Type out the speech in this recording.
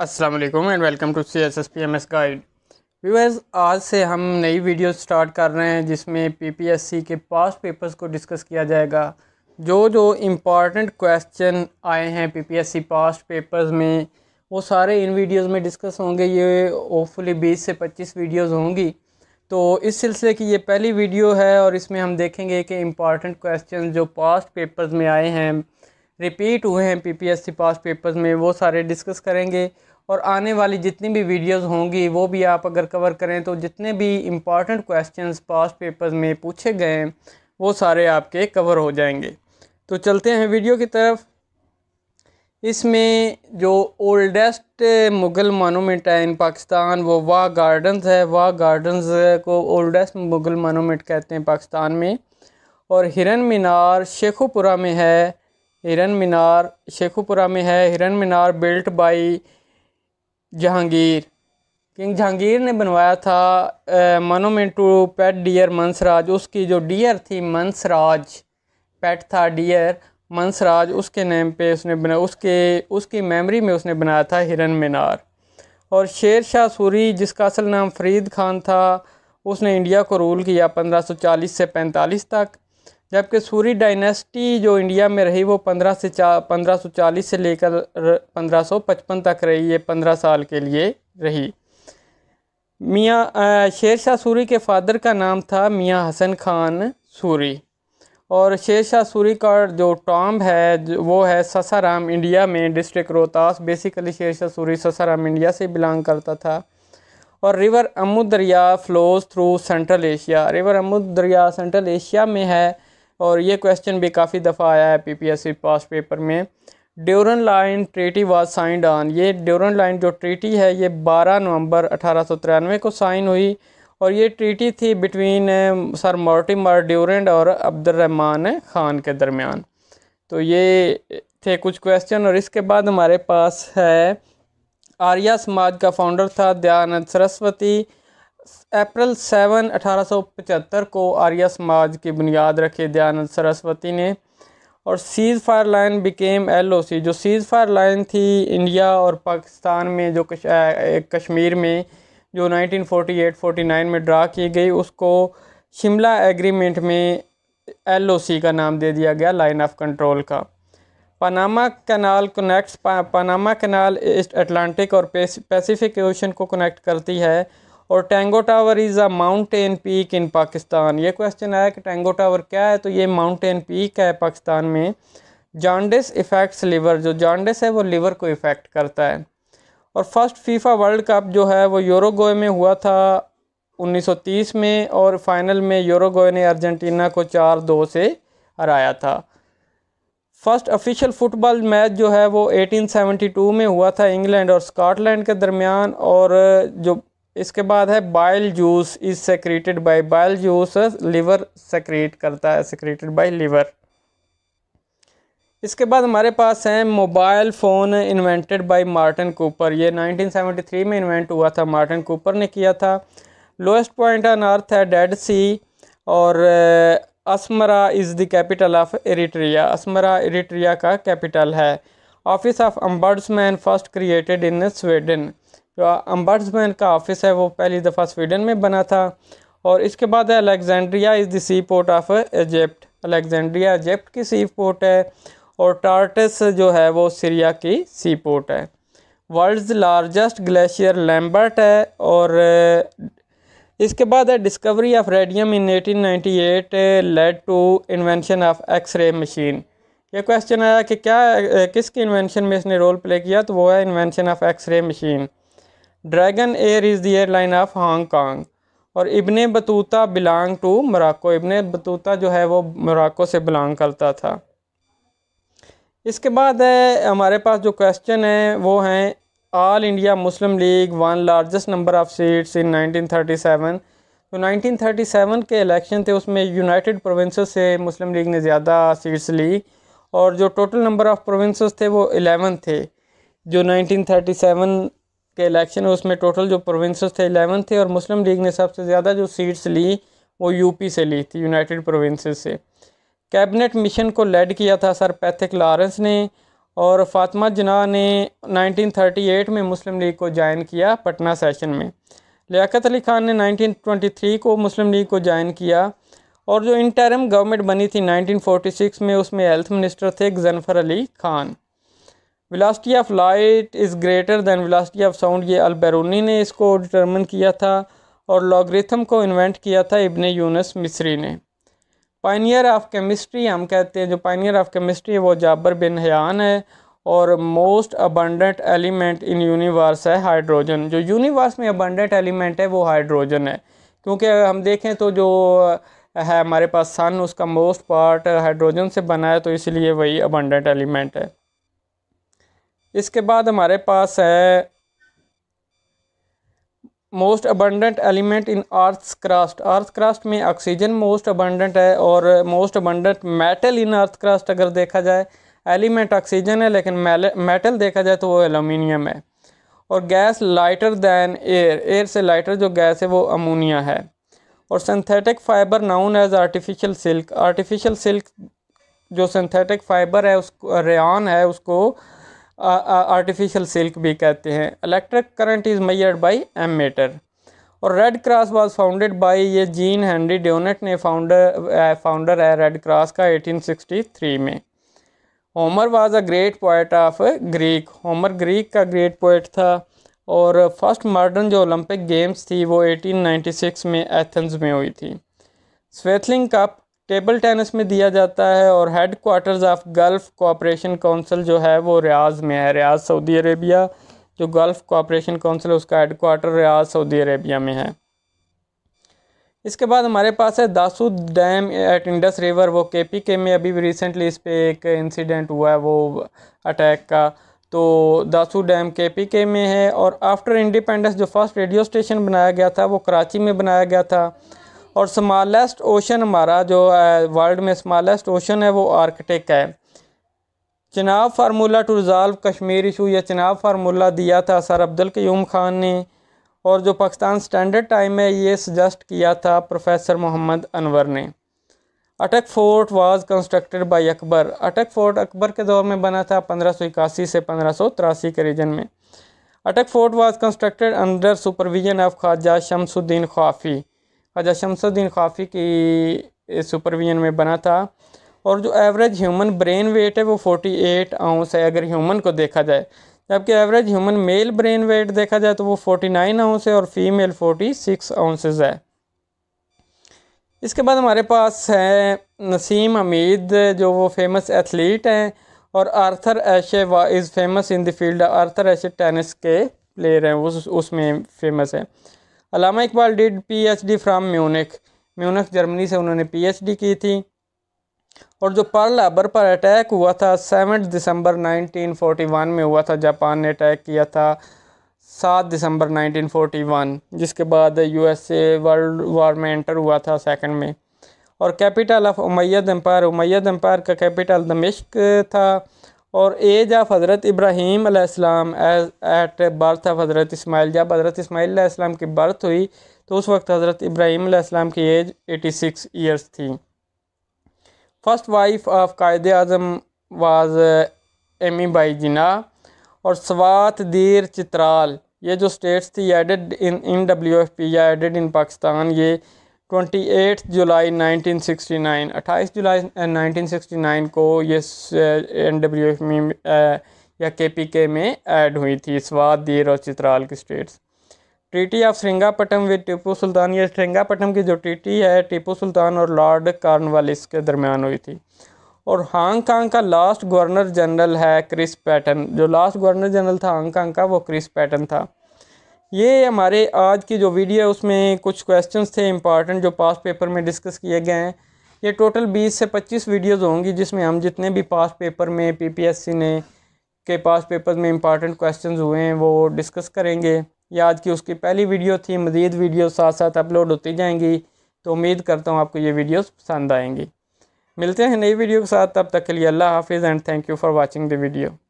अस्सलाम वालेकुम and welcome to C S S P M S guide viewers आज से हम नई वीडियो स्टार्ट कर रहे हैं जिसमें पी पी एस सी के पास पेपर्स को डिस्कस किया जाएगा जो जो इम्पॉर्टेंट क्वेश्चन आए हैं P P S C past papers में वो सारे इन वीडियोस में डिस्कस होंगे ये होपफुली बीस से पच्चीस वीडियोस होंगी तो इस सिलसिले की ये पहली वीडियो है और इसमें हम देखेंगे कि इम्पॉर्टेंट क्वेश्चन जो पास्ट पेपर्स में आए हैं रिपीट हुए हैं P P S C past papers में वो सारे डिस्कस करेंगे और आने वाली जितनी भी वीडियोस होंगी वो भी आप अगर कवर करें तो जितने भी इम्पॉर्टेंट क्वेश्चंस पास्ट पेपर्स में पूछे गए हैं वो सारे आपके कवर हो जाएंगे तो चलते हैं वीडियो की तरफ इसमें जो ओल्डेस्ट मुग़ल मानोमेंट है इन पाकिस्तान वो वाह गार्डन्स है वाह गार्डन्स को ओल्डेस्ट मुग़ल मानोमेंट कहते हैं पाकिस्तान में और हिरन मीनार शेखुपुरा में है हिरन मीनार शेखुपुरा में है Hiran Minar built by Jahangir king Jahangir ने बनवाया था monument to pet deer Mansraj उसकी जो डियर थी मंसराज पेट था डियर मंसराज उसके नेम पे उसने बना उसके उसकी मेमोरी में उसने बनाया था हिरन मीनार और शेर शाह सूरी जिसका असल नाम फरीद खान था उसने इंडिया को रूल किया 1540 से 45 तक जबकि सूरी डायनेस्टी जो इंडिया में रही वो पंद्रह से चा पंद्रह सौ चालीस से लेकर पंद्रह सौ पचपन तक रही ये पंद्रह साल के लिए रही मियाँ शेर शाह सूरी के फादर का नाम था मियाँ हसन खान सूरी और शेर शाह सूरी का जो टॉम है जो वो है ससाराम इंडिया में district Rohtas basically Sher Shah Suri Sasaram India से बिलोंग करता था और river Amu Darya flows through central Asia river Amu Darya central Asia में है और ये क्वेश्चन भी काफ़ी दफ़ा आया है पीपीएससी पास पेपर में Durand line treaty was signed on ये ड्यूरन लाइन जो ट्रीटी है ये 12 नवंबर अठारह को साइन हुई और ये ट्रीटी थी बिटवीन सर मोर्टिमर ड्यूरेंड और अब्दुलरहमान ख़ान के दरमियान तो ये थे कुछ क्वेश्चन और इसके बाद हमारे पास है आर्या समाज का फाउंडर था दयानंद सरस्वती अप्रैल सेवन अठारह को आर्य समाज की बुनियाद रखे दयानंद सरस्वती ने और cease fire line became LOC जो सीज़ फायर लाइन थी इंडिया और पाकिस्तान में जो कश, आ, कश्मीर में जो 1948-49 में ड्रा की गई उसको शिमला एग्रीमेंट में एलओसी का नाम दे दिया गया लाइन ऑफ कंट्रोल का पनामा कैनाल कनेक्ट पा, पनामा कैनाल ईस्ट अटलांटिक और पैसिफिक ओशन को कनेक्ट करती है और Trango tower is a mountain peak in Pakistan ये क्वेश्चन आया कि टेंगो टावर क्या है तो ये माउंटेन पीक है पाकिस्तान में जॉन्डिस इफ़ेक्ट्स लिवर जो जॉन्डिस है वो लिवर को इफ़ेक्ट करता है और फर्स्ट फीफा वर्ल्ड कप जो है वो यूरोगोए में हुआ था 1930 में और फाइनल में यूरोगोए ने अर्जेंटीना को चार दो से हराया था फर्स्ट ऑफिशियल फुटबॉल मैच जो है वो 1872 में हुआ था इंग्लैंड और स्कॉटलैंड के दरमियान और जो इसके बाद है bile juice is secreted by bile juice liver secrete करता है सेक्रेटेड बाय लिवर इसके बाद हमारे पास है mobile phone invented by Martin Cooper ये 1973 में इन्वेंट हुआ था मार्टिन कूपर ने किया था लोएस्ट पॉइंट ऑन अर्थ है डेड सी और Asmara is the capital of Eritrea Asmara Eritrea का कैपिटल है office of ombudsman first created in Sweden ombudsman का ऑफिस है वो पहली दफ़ा स्वीडन में बना था और इसके बाद है Alexandria is the sea port of Egypt Alexandria Egypt की सी पोर्ट है और टार्टस जो है वो सीरिया की सी पोर्ट है वर्ल्ड लार्जेस्ट ग्लेशियर लैम्बर्ट है और uh, इसके बाद है discovery of radium in 1898 led to invention of x-ray machine ये क्वेश्चन आया कि क्या uh, किसकी इन्वेंशन में इसने रोल प्ले किया तो वो है invention of x-ray machine dragon air is the airline of Hong और Ibn Battuta belong to Morocco Ibn Battuta जो है वो मोराको से बिलोंग करता था इसके बाद है हमारे पास जो क्वेश्चन है वो हैं all India Muslim league won largest number of seats in 1937 तो 1937 के इलेक्शन थे उसमें यूनाइटेड प्रोविंसेस से मुस्लिम लीग ने ज़्यादा सीट्स ली और जो टोटल नंबर ऑफ़ प्रोविंसेस थे वो एलेवन थे जो सेवन के इलेक्शन है उसमें टोटल जो प्रोविंसेस थे एलेवन थे और मुस्लिम लीग ने सबसे ज़्यादा जो सीट्स ली वो यूपी से ली थी यूनाइटेड प्रोविंसेस से कैबिनेट मिशन को लेड किया था सर पैथिक लॉरेंस ने और फातिमा जना ने 1938 में मुस्लिम लीग को ज्वाइन किया पटना सेशन में लियाकत अली खान ने 1923 को मुस्लिम लीग को ज्वाइन किया और जो इंटरम गवर्नमेंट बनी थी 1946 में उसमें हेल्थ मिनिस्टर थे Ghazanfar Ali Khan velocity of light is greater than velocity of sound ये अलबैरूनी ने इसको डिटर्मन किया था और लॉगरिथम को इन्वेंट किया था इबन यूनस मिस्री ने पाइनियर ऑफ केमिस्ट्री हम कहते हैं जो पाइनियर ऑफ केमिस्ट्री है वो जाबर बिन हयान है और most abundant element in universe है हाइड्रोजन जो यूनिवर्स में अबंडेंट एलिमेंट है वो हाइड्रोजन है क्योंकि हम देखें तो जो है हमारे पास सन उसका मोस्ट पार्ट हाइड्रोजन से बना है तो इसलिए वही अबंडेंट एलिमेंट है इसके बाद हमारे पास है most abundant element in earth crust earth crust में ऑक्सीजन मोस्ट अबंडेंट है और most abundant metal in earth crust अगर देखा जाए एलिमेंट ऑक्सीजन है लेकिन मेटल देखा जाए तो वो एलुमिनियम है और gas lighter than air air से लाइटर जो गैस है वो अमोनिया है और synthetic fibre known as artificial silk artificial silk जो सिंथेटिक फाइबर है उसको रेन है उसको आर्टिफिशियल सिल्क भी कहते हैं electric current is measured by ammeter और red cross was founded by ये जीन हेनरी ड्योनेट ने फाउंडर फाउंडर है रेड क्रॉस का 1863 में Homer was a great poet of Greek Homer Greek का ग्रेट पोइट था और फर्स्ट मॉडर्न जो ओलंपिक गेम्स थी वो 1896 में एथेंस में हुई थी स्वेथलिंग कप टेबल टेनिस में दिया जाता है और headquarters of Gulf cooperation council जो है वो रियाज में है रियाज सऊदी अरेबिया जो गल्फ़ कोऑपरेशन काउंसिल उसका headquarter Riyadh Saudi Arabia में है इसके बाद हमारे पास है Dasu dam at Indus river वो के पी के में अभी भी रिसेंटली इस पर एक इंसिडेंट हुआ है वो अटैक का तो दासू डैम के पी के में है और आफ्टर इंडिपेंडेंस जो फर्स्ट रेडियो स्टेशन बनाया गया था वो कराची में बनाया गया था और स्मॉलेस्ट ओशन हमारा जो वर्ल्ड में स्मॉलेस्ट ओशन है वो आर्कटिक है Chenab formula to resolve Kashmir issue यह चनाब फार्मूला दिया था सर अब्दुल क्यूम ख़ान ने और जो पाकिस्तान स्टैंडर्ड टाइम है ये सजेस्ट किया था प्रोफेसर मोहम्मद अनवर ने Attock fort was constructed by Akbar Attock fort Akbar के दौर में बना था पंद्रह सौ इक्यासी से पंद्रह सौ तिरासी के रीजन में Attock fort was constructed under supervision of Khwaja Shamsuddin Khwafi Khwaja Shamsuddin Khafi की सुपरविजन में बना था और जो एवरेज ह्यूमन ब्रेन वेट है वो 48 आउंस है अगर ह्यूमन को देखा जाए जबकि average human male brain weight देखा जाए तो वो 49 आउंस है और फीमेल 46 आउंसेस है इसके बाद हमारे पास है नसीम हमीद जो वो फेमस एथलीट हैं और Arthur Ashe was is famous in the field Arthur Ashe tennis के प्लेयर हैं उस उसमें फेमस है Allama Iqbal did PhD from Munich Munich Germany से उन्होंने पीएचडी की थी और जो पर्ल अबर पर अटैक हुआ था सेवन दिसंबर 1941 में हुआ था जापान ने अटैक किया था सात दिसंबर 1941 जिसके बाद यूएसए वर्ल्ड वॉर में एंटर हुआ था सेकंड में और capital of Umayyad empire Umayyad empire का कैपिटल दमिश्क था और एज ऑफ हज़रत इब्राहीम आसमाम at birth of Hazrat Ismail जब हज़रत इसमाइल की बर्थ हुई तो उस वक्त हज़रत इब्राहीम आसमाम की एज 86 सिक्स ईयर्स थी first wife of Quaid Azam was Amy by जिना और स्वात दीर चित्राल ये जो स्टेट्स थी added in in W F P या एडेड इन पाकिस्तान ये twenty eight July nineteen sixty nine अट्ठाईस जुलाई नाइनटीन सिक्सटी नाइन को ये एन डब्ल्यू एफ में या के पी के में ऐड हुई थी स्वाद दीर और चित्राल की states treaty of Seringapatam with Tipu Sultan ये श्रृंगापटम की जो ट्रीटी है टीपू सुल्तान और लॉर्ड कार्नवालिस के दरमियान हुई थी और हांगकांग का लास्ट गवर्नर जनरल है क्रिस पैटन जो लास्ट गवर्नर जनरल था हांगकांग का वो क्रिस पैटन था ये हमारे आज की जो वीडियो है उसमें कुछ क्वेश्चंस थे इंपॉर्टेंट जो पास पेपर में डिस्कस किए गए हैं ये टोटल 20 से 25 वीडियोस होंगी जिसमें हम जितने भी पास पेपर में पीपीएससी ने के पास पेपर में इंपॉर्टेंट क्वेश्चंस हुए हैं वो डिस्कस करेंगे ये आज की उसकी पहली वीडियो थी मज़ीद वीडियो साथ साथ अपलोड होती जाएंगी तो उम्मीद करता हूँ आपको ये वीडियोज़ पसंद आएँगी मिलते हैं नई वीडियो के साथ तब तक के लिए अल्लाह हाफिज़ and thank you for watching the video